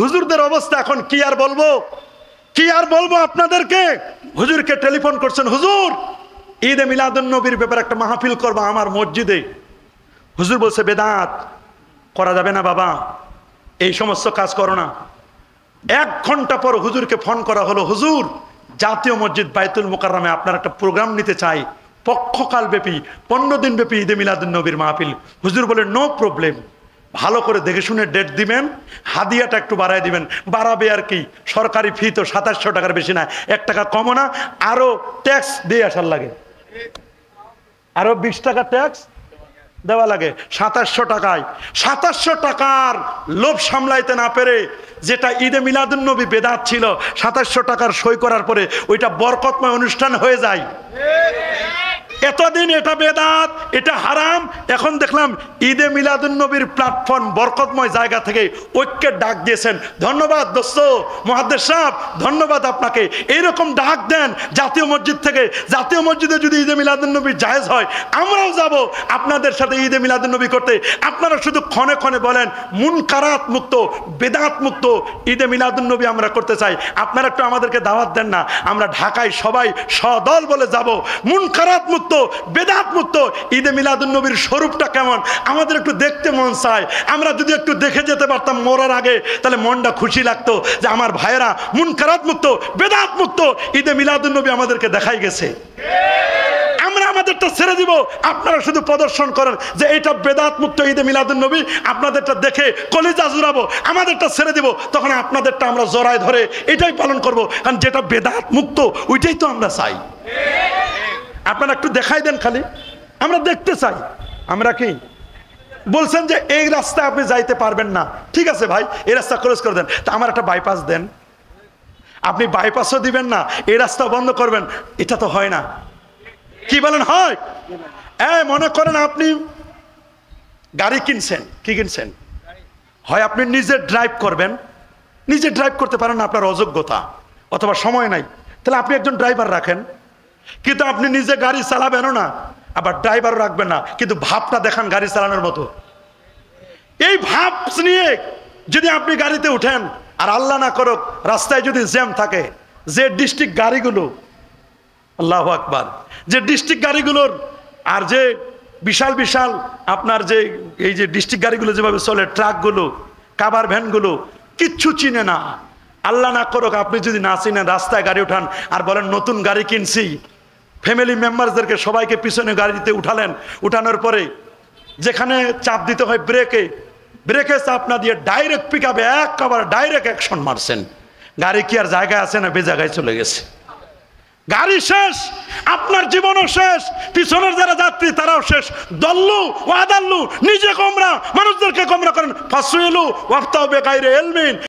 হুজুরদের অবস্থা এখন কি আর বলবো কি আর বলবো আপনাদেরকে হুজুরকে টেলিফোন করছেন হুজুর ঈদে মিলাদুল নবীর ব্যাপারে একটা মাহফিল করবো আমার মসজিদে হুজুর বলছে বেদাত করা যাবে না বাবা এই সমস্ত কাজ করো না এক ঘন্টা পর হুজুরকে ফোন করা হলো হুজুর জাতীয় মসজিদ বাইতুল মোকাররমে আপনার একটা প্রোগ্রাম নিতে চাই পক্ষকাল ব্যাপী পনেরো দিন ব্যাপী ঈদে মিলাদুল নবীর মাহফিল হুজুর বলে নো প্রবলেম ভালো করে দেখে শুনে ডেট দিবেন হাদিয়াটা একটু বাড়ায় দিবেন বাড়াবে আর কি সরকারি ফি তো সাতাশশো টাকার বেশি না এক টাকা কমও না আরও ট্যাক্স দিয়ে আসার লাগে আরও বিশ টাকা ট্যাক্স দেওয়া লাগে সাতাশশো টাকায় সাতাশশো টাকার লোভ সামলাইতে না পেরে যেটা ঈদে মিলাদুন্নবী বেদাত ছিল সাতাশশো টাকার সই করার পরে ওইটা বরকতময় অনুষ্ঠান হয়ে যায় এতদিন এটা বেদাত এটা হারাম এখন দেখলাম ঈদে মিলাদুলনবীর প্ল্যাটফর্ম বরকতময় জায়গা থেকে ঐক্যের ডাক দিয়েছেন ধন্যবাদ দোস্ত মহাদ্দ সাহ ধন্যবাদ আপনাকে এইরকম ডাক দেন জাতীয় মসজিদ থেকে জাতীয় মসজিদে যদি ঈদে মিলাদুলনবী জায়েজ হয় আমরাও যাব আপনাদের সাথে ঈদে মিলাদুলনবী করতে আপনারা শুধু ক্ষণে ক্ষণে বলেন মুনকারাত মুক্ত বেদাত মুক্ত ঈদে মিলাদুলনবী আমরা করতে চাই আপনারা একটু আমাদেরকে দাওয়াত দেন না আমরা ঢাকায় সবাই সদল বলে যাব মুনকারাত মুক্ত মুক্ত বেদাত মুক্ত ঈদে নবীর স্বরূপটা কেমন আমাদের একটু দেখতে মন চায় আমরা যদি একটু দেখে যেতে পারতাম মরার আগে তাহলে মনটা খুশি লাগতো যে আমার ভাইয়েরা মুনকারাত মুক্ত বেদাত মুক্ত ঈদে নবী আমাদেরকে দেখাই গেছে আমরা আমাদেরটা ছেড়ে দিব আপনারা শুধু প্রদর্শন করেন যে এটা বেদাত মুক্ত ঈদে মিলাদুল নবী আপনাদেরটা দেখে কলিজা জুড়াবো আমাদেরটা ছেড়ে দিব তখন আপনাদেরটা আমরা জড়ায় ধরে এটাই পালন করব কারণ যেটা বেদাত মুক্ত ওইটাই তো আমরা চাই আপনারা একটু দেখাই দেন খালি আমরা দেখতে চাই আমরা কি বলছেন যে এই রাস্তা আপনি যাইতে পারবেন না ঠিক আছে ভাই এই রাস্তা ক্রস করে দেন তা আমার একটা বাইপাস দেন আপনি বাইপাসও দিবেন না এই রাস্তা বন্ধ করবেন এটা তো হয় না কি বলেন হয় হ্যাঁ মনে করেন আপনি গাড়ি কিনছেন কি কিনছেন হয় আপনি নিজে ড্রাইভ করবেন নিজে ড্রাইভ করতে পারেন না আপনার অযোগ্যতা অথবা সময় নাই তাহলে আপনি একজন ড্রাইভার রাখেন কিন্তু আপনি নিজে গাড়ি চালাবেন না আবার ড্রাইভারও রাখবেন না কিন্তু ভাবটা দেখান গাড়ি চালানোর মতো এই ভাব নিয়ে যদি আপনি গাড়িতে উঠেন আর আল্লাহ না করুক রাস্তায় যদি জ্যাম থাকে যে ডিস্ট্রিক্ট গাড়িগুলো আল্লাহ আকবার যে ডিস্ট্রিক্ট গাড়িগুলোর আর যে বিশাল বিশাল আপনার যে এই যে ডিস্ট্রিক্ট গাড়িগুলো যেভাবে চলে ট্রাকগুলো কাবার ভ্যানগুলো কিচ্ছু চিনে না আল্লাহ না করুক আপনি যদি না চিনেন রাস্তায় গাড়ি উঠান আর বলেন নতুন গাড়ি কিনছি ফ্যামিলি মেম্বারসদেরকে সবাইকে পিছনে গাড়িতে উঠালেন উঠানোর পরে যেখানে চাপ দিতে হয় ব্রেকে ব্রেকে চাপ না দিয়ে ডাইরেক্ট পিক আপে একবার ডাইরেক্ট অ্যাকশন মারছেন গাড়ি কি আর জায়গায় আছে না বে জায়গায় চলে গেছে গাড়ি শেষ আপনার জীবনও শেষ পিছনের যারা যাত্রী তারাও শেষ দল্লু আদাল্লু নিজে কমরা মানুষদেরকে কমরা করেন ওয়াফতা হবে গাইরে এলমিন